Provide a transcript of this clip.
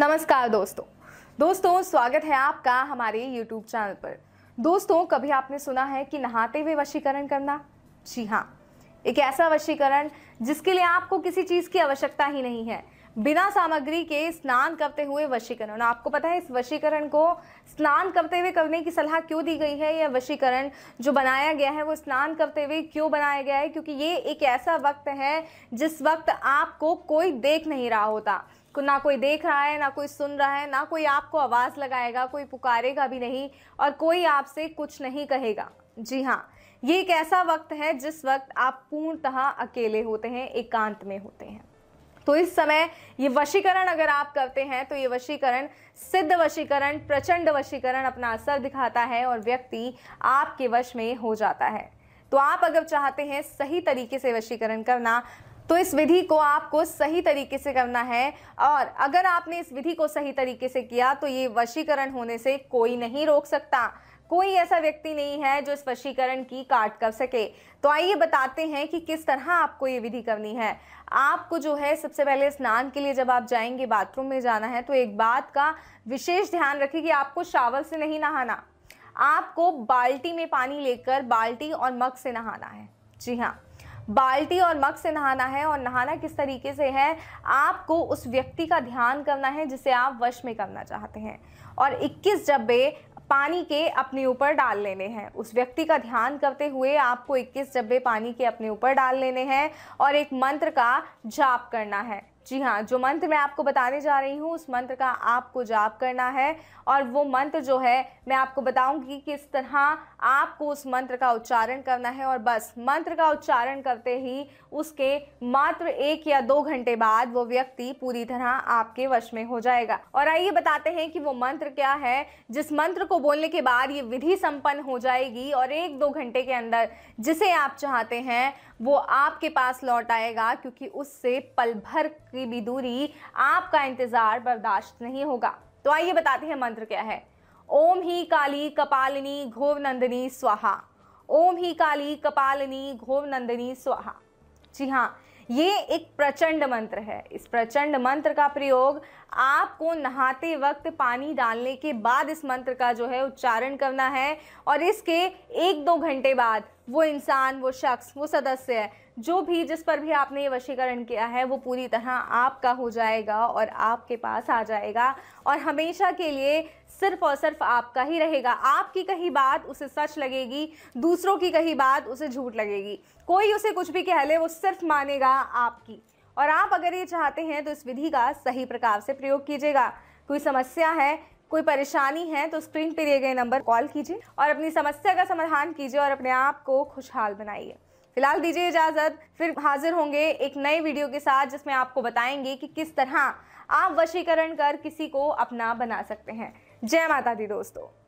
नमस्कार दोस्तों दोस्तों स्वागत है आपका हमारे यूट्यूब चैनल पर दोस्तों कभी आपने सुना है कि नहाते हुए वशीकरण करना जी हाँ एक ऐसा वशीकरण जिसके लिए आपको किसी चीज़ की आवश्यकता ही नहीं है बिना सामग्री के स्नान करते हुए वशीकरण आपको पता है इस वशीकरण को स्नान करते हुए करने की सलाह क्यों दी गई है यह वशीकरण जो बनाया गया है वो स्नान करते हुए क्यों बनाया गया है क्योंकि ये एक ऐसा वक्त है जिस वक्त आपको कोई देख नहीं रहा होता ना कोई देख रहा है ना कोई सुन रहा है ना कोई आपको आवाज़ लगाएगा कोई पुकारेगा भी नहीं और कोई आपसे कुछ नहीं कहेगा जी हाँ ये एक ऐसा वक्त है जिस वक्त आप पूर्णतः अकेले होते हैं एकांत में होते हैं तो इस समय ये वशीकरण अगर आप करते हैं तो ये वशीकरण सिद्ध वशीकरण प्रचंड वशीकरण अपना असर दिखाता है और व्यक्ति आपके वश में हो जाता है तो आप अगर चाहते हैं सही तरीके से वशीकरण करना तो इस विधि को आपको सही तरीके से करना है और अगर आपने इस विधि को सही तरीके से किया तो ये वशीकरण होने से कोई नहीं रोक सकता कोई ऐसा व्यक्ति नहीं है जो इस वशीकरण की काट कर सके तो आइए बताते हैं कि किस तरह आपको ये विधि करनी है आपको जो है सबसे पहले स्नान के लिए जब आप जाएंगे बाथरूम में जाना है तो एक बात का विशेष ध्यान रखें कि आपको शावल से नहीं नहाना आपको बाल्टी में पानी लेकर बाल्टी और मग से नहाना है जी हाँ बाल्टी और मग से नहाना है और नहाना किस तरीके से है आपको उस व्यक्ति का ध्यान करना है जिसे आप वश में करना चाहते हैं और 21 डब्बे पानी के अपने ऊपर डाल लेने हैं उस व्यक्ति का ध्यान करते हुए आपको 21 डब्बे पानी के अपने ऊपर डाल लेने हैं और एक मंत्र का जाप करना है जी हाँ जो मंत्र मैं आपको बताने जा रही हूँ उस मंत्र का आपको जाप करना है और वो मंत्र जो है मैं आपको बताऊंगी कि किस तरह आपको उस मंत्र का उच्चारण करना है और बस मंत्र का उच्चारण करते ही उसके मात्र एक या दो घंटे बाद वो व्यक्ति पूरी तरह आपके वश में हो जाएगा और आइए बताते हैं कि वो मंत्र क्या है जिस मंत्र को बोलने के बाद ये विधि संपन्न हो जाएगी और एक दो घंटे के अंदर जिसे आप चाहते हैं वो आपके पास लौट आएगा क्योंकि उससे पल भर की भी दूरी आपका इंतजार बर्दाश्त नहीं होगा तो आइए बताते हैं मंत्र क्या है ओम ही काली कपालिनी नंदिनी स्वाहा ओम ही काली कपालिनी नंदिनी स्वाहा जी हाँ ये एक प्रचंड मंत्र है इस प्रचंड मंत्र का प्रयोग आपको नहाते वक्त पानी डालने के बाद इस मंत्र का जो है उच्चारण करना है और इसके एक दो घंटे बाद वो इंसान वो शख्स वो सदस्य है जो भी जिस पर भी आपने ये वशीकरण किया है वो पूरी तरह आपका हो जाएगा और आपके पास आ जाएगा और हमेशा के लिए सिर्फ और सिर्फ आपका ही रहेगा आपकी कही बात उसे सच लगेगी दूसरों की कही बात उसे झूठ लगेगी कोई उसे कुछ भी कह ले वो सिर्फ मानेगा आपकी और आप अगर ये चाहते हैं तो इस विधि का सही प्रकार से प्रयोग कीजिएगा कोई समस्या है कोई परेशानी है तो स्क्रीन पर दिए गए नंबर कॉल कीजिए और अपनी समस्या का समाधान कीजिए और अपने आप को खुशहाल बनाइए फिलहाल दीजिए इजाज़त फिर हाजिर होंगे एक नए वीडियो के साथ जिसमें आपको बताएंगे कि किस तरह आप वशीकरण कर किसी को अपना बना सकते हैं जय माता दी दोस्तों